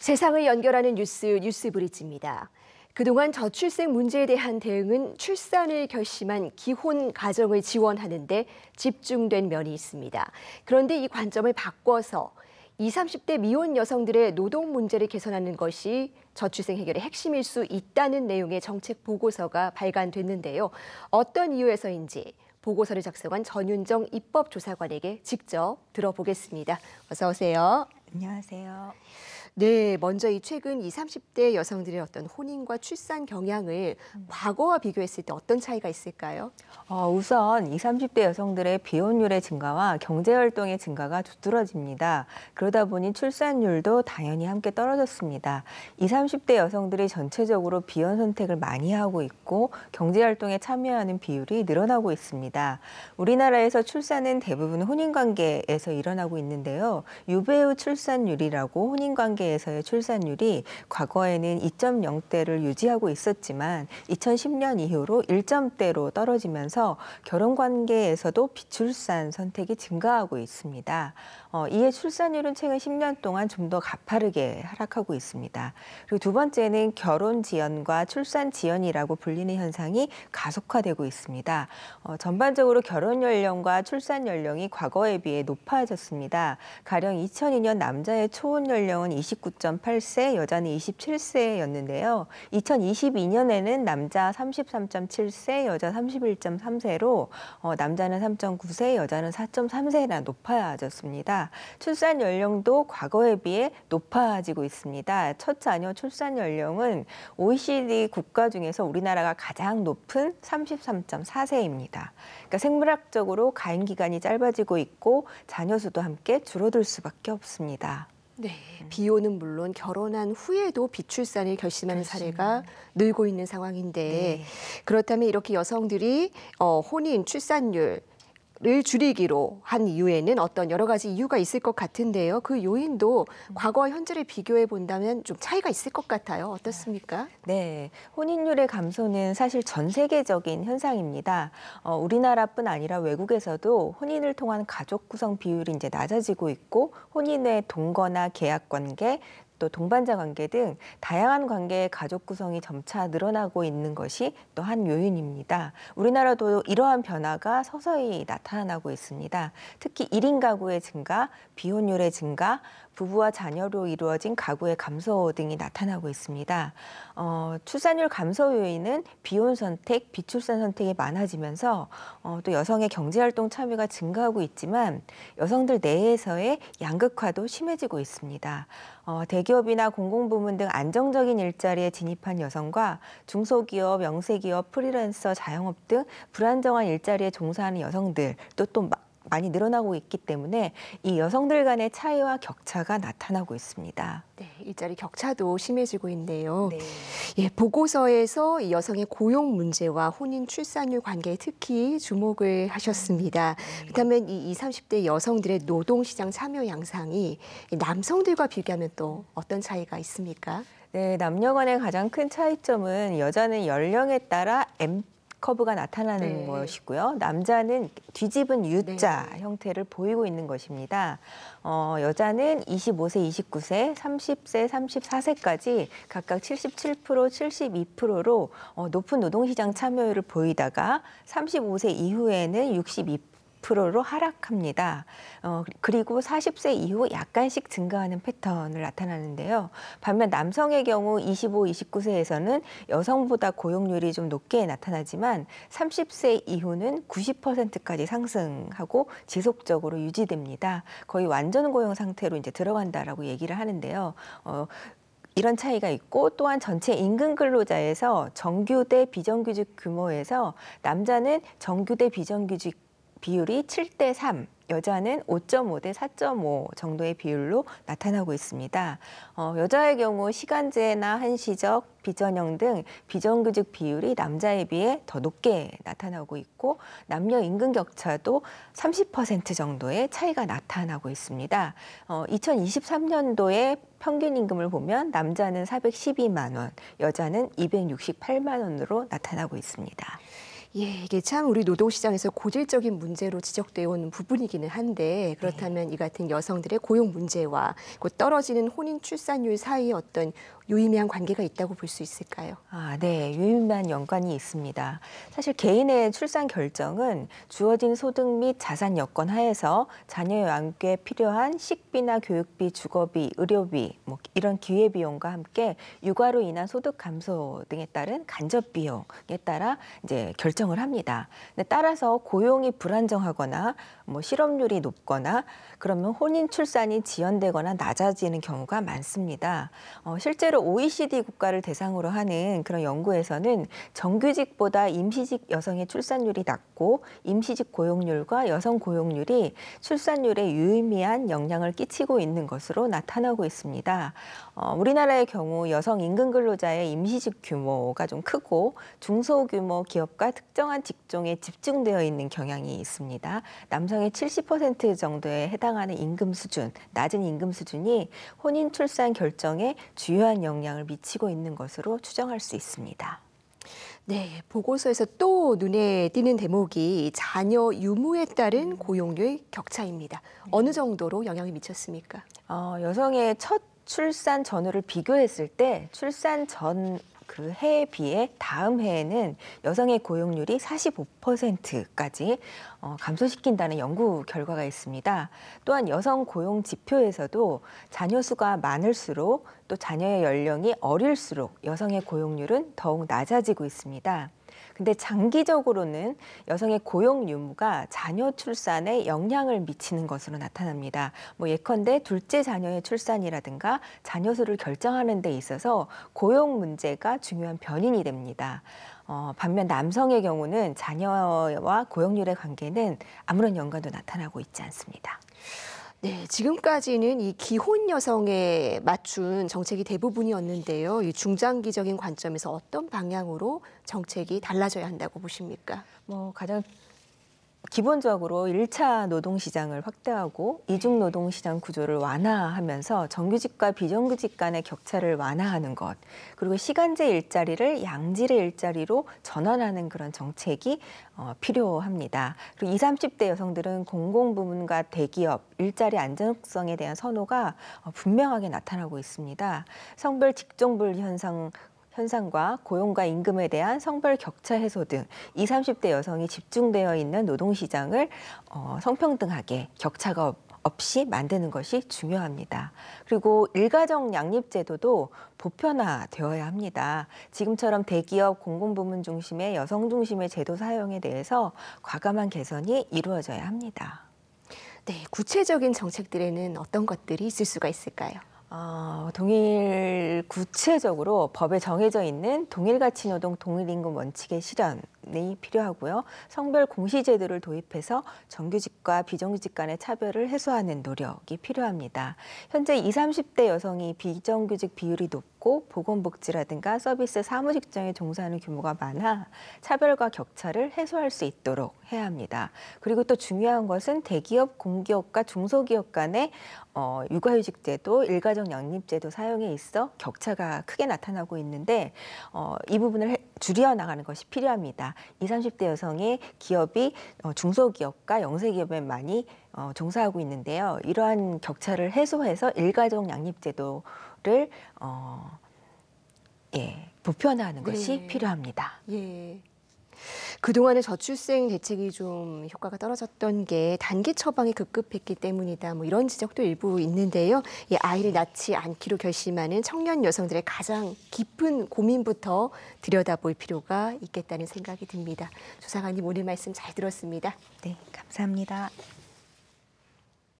세상을 연결하는 뉴스 뉴스 브릿지입니다. 그동안 저출생 문제에 대한 대응은 출산을 결심한 기혼 가정을 지원하는 데 집중된 면이 있습니다. 그런데 이 관점을 바꿔서 20, 30대 미혼 여성들의 노동 문제를 개선하는 것이 저출생 해결의 핵심일 수 있다는 내용의 정책 보고서가 발간됐는데요. 어떤 이유에서인지 보고서를 작성한 전윤정 입법조사관에게 직접 들어보겠습니다. 어서 오세요. 안녕하세요. 네, 먼저 이 최근 20, 30대 여성들의 어떤 혼인과 출산 경향을 음. 과거와 비교했을 때 어떤 차이가 있을까요? 어, 우선 20, 30대 여성들의 비혼율의 증가와 경제활동의 증가가 두드러집니다. 그러다 보니 출산율도 당연히 함께 떨어졌습니다. 20, 30대 여성들이 전체적으로 비혼 선택을 많이 하고 있고 경제활동에 참여하는 비율이 늘어나고 있습니다. 우리나라에서 출산은 대부분 혼인관계에서 일어나고 있는데요. 유배우 출산율이라고 혼인관계 우에서의 출산율이 과거에는 2.0대를 유지하고 있었지만 2010년 이후로 1점대로 떨어지면서 결혼 관계에서도 비출산 선택이 증가하고 있습니다. 어, 이에 출산율은 최근 10년 동안 좀 더 가파르게 하락하고 있습니다. 그리고 두 번째는 결혼 지연과 출산 지연이라고 불리는 현상이 가속화되고 있습니다. 어, 전반적으로 결혼 연령과 출산 연령이 과거에 비해 높아졌습니다. 가령 2002년 남자의 초혼 연령은 20 29.8세, 여자는 27세였는데요. 2022년에는 남자 33.7세, 여자 31.3세로 어, 남자는 3.9세, 여자는 4.3세나 높아졌습니다. 출산 연령도 과거에 비해 높아지고 있습니다. 첫 자녀 출산 연령은 OECD 국가 중에서 우리나라가 가장 높은 33.4세입니다. 그러니까 생물학적으로 가임 기간이 짧아지고 있고 자녀 수도 함께 줄어들 수밖에 없습니다. 네. 음. 비혼은 물론 결혼한 후에도 비출산을 결심하는 사례가 늘고 있는 상황인데 네. 그렇다면 이렇게 여성들이 어, 혼인 출산율 를 줄이기로 한 이유에는 어떤 여러 가지 이유가 있을 것 같은데요. 그 요인도 과거와 현재를 비교해 본다면 좀 차이가 있을 것 같아요. 어떻습니까? 네. 혼인율의 감소는 사실 전 세계적인 현상입니다. 어, 우리나라뿐 아니라 외국에서도 혼인을 통한 가족 구성 비율이 이제 낮아지고 있고 혼인의 동거나 계약 관계 또 동반자 관계 등 다양한 관계의 가족 구성이 점차 늘어나고 있는 것이 또 한 요인입니다. 우리나라도 이러한 변화가 서서히 나타나고 있습니다. 특히 1인 가구의 증가, 비혼율의 증가, 부부와 자녀로 이루어진 가구의 감소 등이 나타나고 있습니다. 어, 출산율 감소 요인은 비혼 선택, 비출산 선택이 많아지면서 어, 또 여성의 경제활동 참여가 증가하고 있지만 여성들 내에서의 양극화도 심해지고 있습니다. 어, 대기업이나 공공부문 등 안정적인 일자리에 진입한 여성과 중소기업, 영세기업, 프리랜서, 자영업 등 불안정한 일자리에 종사하는 여성들 또또 또 많이 늘어나고 있기 때문에 이 여성들 간의 차이와 격차가 나타나고 있습니다. 네, 일자리 격차도 심해지고 있네요 네. 예, 보고서에서 이 여성의 고용 문제와 혼인 출산율 관계에 특히 주목을 하셨습니다. 음, 네. 그렇다면 이 20, 30대 여성들의 노동시장 참여 양상이 남성들과 비교하면 또 어떤 차이가 있습니까? 네, 남녀 간의 가장 큰 차이점은 여자는 연령에 따라 M 커브가 나타나는 네. 것이고요. 남자는 뒤집은 U자 네. 형태를 보이고 있는 것입니다. 어, 여자는 25세, 29세, 30세, 34세까지 각각 77%, 72%로 어, 높은 노동시장 참여율을 보이다가 35세 이후에는 62% 2.6%로 하락합니다. 어, 그리고 40세 이후 약간씩 증가하는 패턴을 나타나는데요. 반면 남성의 경우 25, 29세에서는 여성보다 고용률이 좀 높게 나타나지만 30세 이후는 90%까지 상승하고 지속적으로 유지됩니다. 거의 완전 고용 상태로 이제 들어간다라고 얘기를 하는데요. 어, 이런 차이가 있고 또한 전체 임금 근로자에서 정규 대 비정규직 규모에서 남자는 정규 대 비정규직 비율이 7대 3, 여자는 5.5대 4.5 정도의 비율로 나타나고 있습니다. 어, 여자의 경우 시간제나 한시적, 비전형 등 비정규직 비율이 남자에 비해 더 높게 나타나고 있고 남녀 임금 격차도 30% 정도의 차이가 나타나고 있습니다. 어, 2023년도에 평균 임금을 보면 남자는 412만 원, 여자는 268만 원으로 나타나고 있습니다. 예, 이게 참 우리 노동시장에서 고질적인 문제로 지적되어 온 부분이기는 한데 그렇다면 네. 이 같은 여성들의 고용 문제와 곧 떨어지는 혼인 출산율 사이 의 어떤 유의미한 관계가 있다고 볼 수 있을까요? 아, 네. 유의미한 연관이 있습니다. 사실 개인의 출산 결정은 주어진 소득 및 자산 여건 하에서 자녀 양육에 필요한 식비나 교육비, 주거비, 의료비 뭐 이런 기회 비용과 함께 육아로 인한 소득 감소 등에 따른 간접 비용에 따라 이제 결정을 합니다. 따라서 고용이 불안정하거나 뭐 실업률이 높거나 그러면 혼인 출산이 지연되거나 낮아지는 경우가 많습니다. 어, 실제로 OECD 국가를 대상으로 하는 그런 연구에서는 정규직보다 임시직 여성의 출산율이 낮고 임시직 고용률과 여성 고용률이 출산율에 유의미한 영향을 끼치고 있는 것으로 나타나고 있습니다. 어, 우리나라의 경우 여성 임금 근로자의 임시직 규모가 좀 크고 중소규모 기업과 특정한 직종에 집중되어 있는 경향이 있습니다. 남성의 70% 정도에 해당하는 임금 수준, 낮은 임금 수준이 혼인 출산 결정에 주요한 중요 영향을 미치고 있는 것으로 추정할 수 있습니다. 네, 보고서에서 또 눈에 띄는 대목이 자녀 유무에 따른 고용률 격차입니다. 어느 정도로 영향이 미쳤습니까? 어, 여성의 첫 출산 전후를 비교했을 때 출산 전그 해에 비해 다음 해에는 여성의 고용률이 45%까지 어, 감소시킨다는 연구 결과가 있습니다. 또한 여성 고용 지표에서도 자녀 수가 많을수록 또 자녀의 연령이 어릴수록 여성의 고용률은 더욱 낮아지고 있습니다. 근데 장기적으로는 여성의 고용 유무가 자녀 출산에 영향을 미치는 것으로 나타납니다. 뭐 예컨대 둘째 자녀의 출산이라든가 자녀 수를 결정하는 데 있어서 고용 문제가 중요한 변인이 됩니다. 어, 반면 남성의 경우는 자녀와 고용률의 관계는 아무런 연관도 나타나고 있지 않습니다. 네, 지금까지는 이 기혼 여성에 맞춘 정책이 대부분이었는데요. 이 중장기적인 관점에서 어떤 방향으로 정책이 달라져야 한다고 보십니까? 뭐 가장 기본적으로 1차 노동시장을 확대하고 이중노동시장 구조를 완화하면서 정규직과 비정규직 간의 격차를 완화하는 것, 그리고 시간제 일자리를 양질의 일자리로 전환하는 그런 정책이 어, 필요합니다. 그리고 20, 30대 여성들은 공공부문과 대기업, 일자리 안전성에 대한 선호가 어, 분명하게 나타나고 있습니다. 성별 직종불 현상 현상과 고용과 임금에 대한 성별 격차 해소 등 20, 30대 여성이 집중되어 있는 노동시장을 어, 성평등하게 격차가 없이 만드는 것이 중요합니다. 그리고 일가정 양립제도도 보편화되어야 합니다. 지금처럼 대기업 공공부문 중심의 여성 중심의 제도 사용에 대해서 과감한 개선이 이루어져야 합니다. 네, 구체적인 정책들에는 어떤 것들이 있을 수가 있을까요? 어, 아, 동일 구체적으로 법에 정해져 있는 동일가치 노동 동일임금 원칙의 실현 이 필요하고요. 성별 공시 제도를 도입해서 정규직과 비정규직 간의 차별을 해소하는 노력이 필요합니다. 현재 20, 30대 여성이 비정규직 비율이 높고 보건복지라든가 서비스 사무직 장에 종사하는 규모가 많아 차별과 격차를 해소할 수 있도록 해야 합니다. 그리고 또 중요한 것은 대기업, 공기업과 중소기업 간의 어, 육아휴직 제도, 일가정 영립 제도 사용에 있어 격차가 크게 나타나고 있는데 어, 이 부분을 줄여 나가는 것이 필요합니다. 20, 30대 여성의 기업이 어, 중소기업과 영세기업에 많이 어, 종사하고 있는데요. 이러한 격차를 해소해서 일가정 양립제도를 어, 예, 보편화하는 것이 네. 필요합니다. 예. 그동안의 저출생 대책이 좀 효과가 떨어졌던 게 단기 처방이 급급했기 때문이다. 뭐 이런 지적도 일부 있는데요. 이 아이를 낳지 않기로 결심하는 청년 여성들의 가장 깊은 고민부터 들여다볼 필요가 있겠다는 생각이 듭니다. 조사관님 오늘 말씀 잘 들었습니다. 네, 감사합니다.